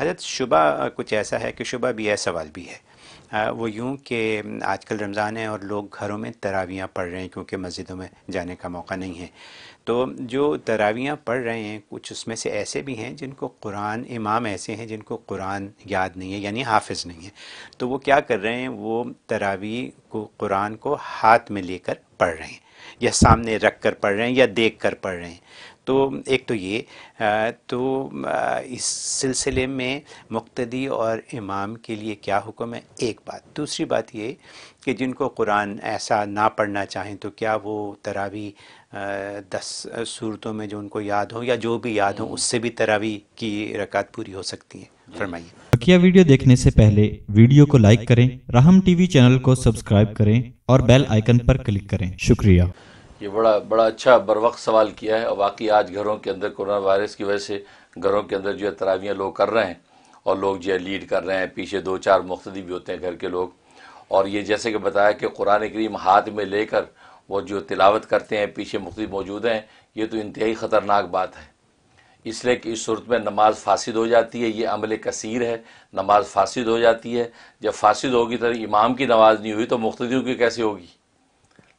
हजरत शुबा कुछ ऐसा है कि शुबा भी है सवाल भी है आ, वो यूँ कि आजकल रमज़ान है और लोग घरों में तरावियाँ पढ़ रहे हैं क्योंकि मस्जिदों में जाने का मौका नहीं है तो जो तरावियाँ पढ़ रहे हैं कुछ उसमें से ऐसे भी हैं जिनको कुरान इमाम ऐसे हैं जिनको कुरान याद नहीं है यानी हाफिज़ नहीं है तो वो क्या कर रहे हैं वो तरावी को कुरान को हाथ में लेकर पढ़ रहे हैं या सामने रख कर पढ़ रहे हैं या देख कर पढ़ रहे हैं तो एक तो ये तो इस सिलसिले में मुक्तदी और इमाम के लिए क्या हुक्म है एक बात दूसरी बात ये कि जिनको कुरान ऐसा ना पढ़ना चाहें तो क्या वो तरावी दस सूरतों में जो उनको याद हो या जो भी याद हो हम्म। उससे भी तरावी की रकात पूरी हो सकती है फरमाइए बकिया वीडियो देखने से पहले वीडियो को लाइक करें राहम टीवी चैनल को सब्सक्राइब करें और बेल आइकन पर क्लिक करें शुक्रिया ये बड़ा बड़ा अच्छा बर वक्त सवाल किया है और वाकई आज घरों के अंदर कोरोना वायरस की वजह से घरों के अंदर जो है तरावियाँ लोग कर रहे हैं और लोग जो है लीड कर रहे हैं पीछे दो चार मुख्तदी भी होते हैं घर के लोग और ये जैसे कि बताया कि कुरान करीम हाथ में लेकर वो जो तिलावत करते हैं पीछे मुख्तलि मौजूद हैं ये तो इंतहाई ख़तरनाक बात है इसलिए कि इस सूरत में नमाज फासिद हो जाती है ये अमल कसीर है नमाज फासिद हो जाती है जब फासिद होगी तो इमाम की नमाज नहीं हुई तो मुख्तियों की कैसे होगी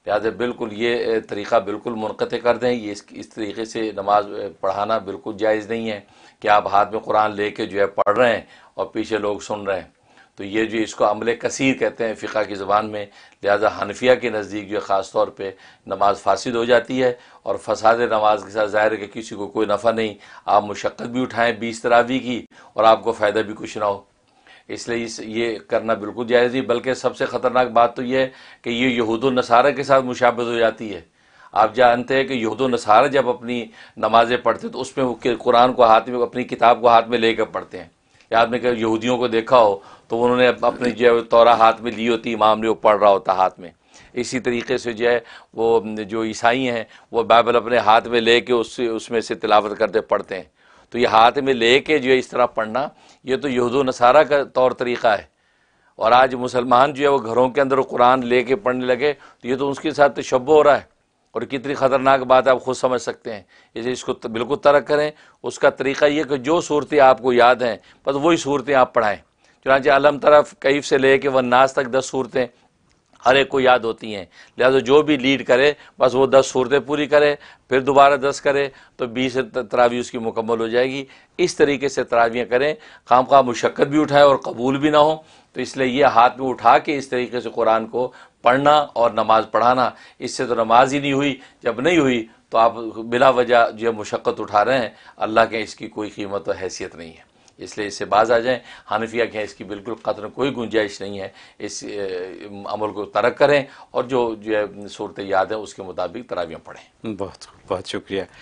लिहाजा बिल्कुल ये तरीक़ा बिल्कुल मुनक़ कर दें ये इस, इस तरीके से नमाज पढ़ाना बिल्कुल जायज़ नहीं है कि आप हाथ में कुरान ले कर जो है पढ़ रहे हैं और पीछे लोग सुन रहे हैं तो ये जो इसको अमल कसीर कहते हैं फ़िका की ज़बान में लिहाजा हनफिया के नज़दीक जो ख़ास तौर पर नमाज फासद हो जाती है और फसाद नमाज के साथ ज़ाहिर है कि किसी को कोई नफ़ा नहीं आप मुशक्क़त भी उठाएँ बीस तरावी की और आपको फ़ायदा भी कुछ ना हो इसलिए इस ये करना बिल्कुल जायज़ ही बल्कि सबसे ख़तरनाक बात तो यह है कि ये यहूद नसारा के साथ मुशाबत हो जाती है आप जानते हैं कि यहूद नसारा जब अपनी नमाज़ें पढ़ते तो उसमें वो कुरान को हाथ में अपनी किताब को हाथ में लेकर पढ़ते हैं याद में कभी यहूदियों को देखा हो तो उन्होंने अपनी जो है तोरा हाथ में ली होती इमाम ने वो पढ़ रहा होता हाथ में इसी तरीके से जो है वो जो ईसाई हैं वो बाइबल अपने हाथ में ले कर उस उसमें से तिलावत करते पढ़ते हैं तो ये हाथ में ले कर जो है इस तरह पढ़ना ये तो यहूद नसारा का तौर तरीक़ा है और आज मुसलमान जो है वो घरों के अंदर कुरान ले कर पढ़ने लगे तो ये तो उसके साथ तशब हो रहा है और कितनी ख़तरनाक बात है आप खुद समझ सकते हैं इसे इसको बिल्कुल तरक करें उसका तरीका ये कि जो सूरतें आपको याद हैं बस वही सूरतें आप पढ़ाएँ चुनाचे आलम तरफ कईफ से ले के वन्नास तक दस सूरतें हर एक को याद होती हैं लिहाजा जो भी लीड करे बस वो दस सूरतें पूरी करे फिर दोबारा दस करे तो बीस तरावी उसकी मुकम्मल हो जाएगी इस तरीके से तरावियाँ करें खाम खा मुशक्क़त भी उठाए और कबूल भी ना हो तो इसलिए ये हाथ में उठा के इस तरीके से कुरान को पढ़ना और नमाज पढ़ाना इससे तो नमाज ही नहीं हुई जब नहीं हुई तो आप बिला वजह जो मुशक्क़त उठा रहे हैं अल्लाह के इसकी कोई कीमत और हैसियत नहीं है इसलिए इससे बाज आ जाएं हानफिया के इसकी बिल्कुल क़तर कोई गुंजाइश नहीं है इस अमल को तरक करें और जो जो है सूरत याद है उसके मुताबिक तरावियाँ पढ़ें बहुत बहुत शुक्रिया